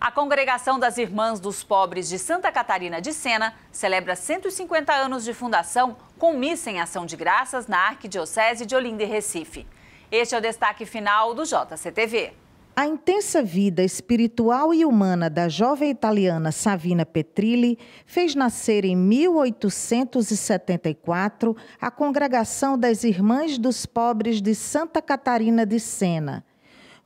A Congregação das Irmãs dos Pobres de Santa Catarina de Sena celebra 150 anos de fundação com missa em ação de graças na Arquidiocese de Olinda e Recife. Este é o destaque final do JCTV. A intensa vida espiritual e humana da jovem italiana Savina Petrilli fez nascer em 1874 a Congregação das Irmãs dos Pobres de Santa Catarina de Sena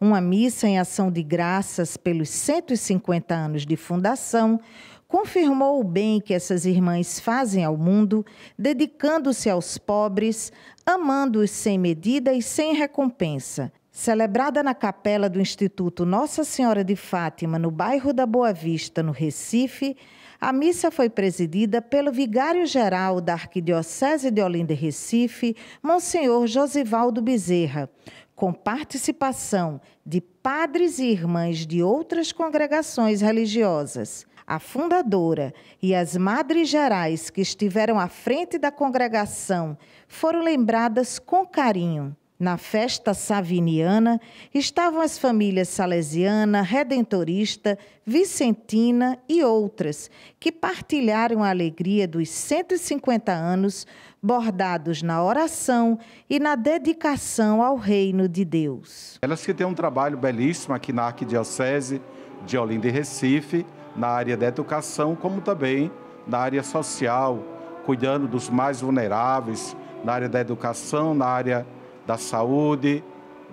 uma missa em ação de graças pelos 150 anos de fundação, confirmou o bem que essas irmãs fazem ao mundo, dedicando-se aos pobres, amando-os sem medida e sem recompensa. Celebrada na capela do Instituto Nossa Senhora de Fátima, no bairro da Boa Vista, no Recife, a missa foi presidida pelo vigário-geral da Arquidiocese de Olinda e Recife, Monsenhor Josivaldo Bezerra, com participação de padres e irmãs de outras congregações religiosas. A fundadora e as madres gerais que estiveram à frente da congregação foram lembradas com carinho. Na festa saviniana estavam as famílias salesiana, redentorista, vicentina e outras, que partilharam a alegria dos 150 anos bordados na oração e na dedicação ao reino de Deus. Elas que têm um trabalho belíssimo aqui na Arquidiocese de Olinda e Recife, na área da educação, como também na área social, cuidando dos mais vulneráveis, na área da educação, na área da saúde,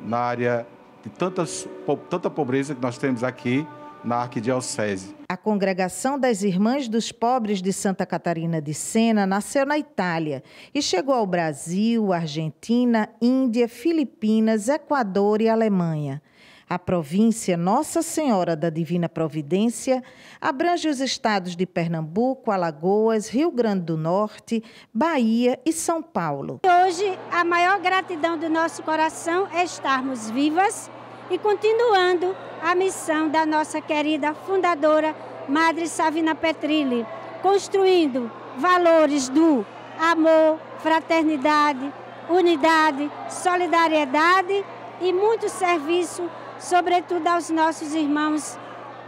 na área de tantas, tanta pobreza que nós temos aqui na Arquidiocese. A Congregação das Irmãs dos Pobres de Santa Catarina de Sena nasceu na Itália e chegou ao Brasil, Argentina, Índia, Filipinas, Equador e Alemanha. A província Nossa Senhora da Divina Providência abrange os estados de Pernambuco, Alagoas, Rio Grande do Norte, Bahia e São Paulo. Hoje, a maior gratidão do nosso coração é estarmos vivas e continuando a missão da nossa querida fundadora, Madre Savina Petrilli, construindo valores do amor, fraternidade, unidade, solidariedade e muito serviço sobretudo aos nossos irmãos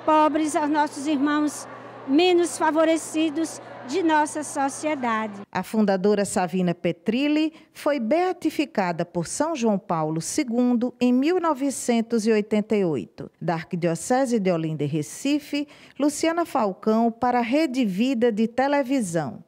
pobres, aos nossos irmãos menos favorecidos de nossa sociedade. A fundadora Savina Petrilli foi beatificada por São João Paulo II em 1988. Da Arquidiocese de Olinda e Recife, Luciana Falcão para a Rede Vida de Televisão.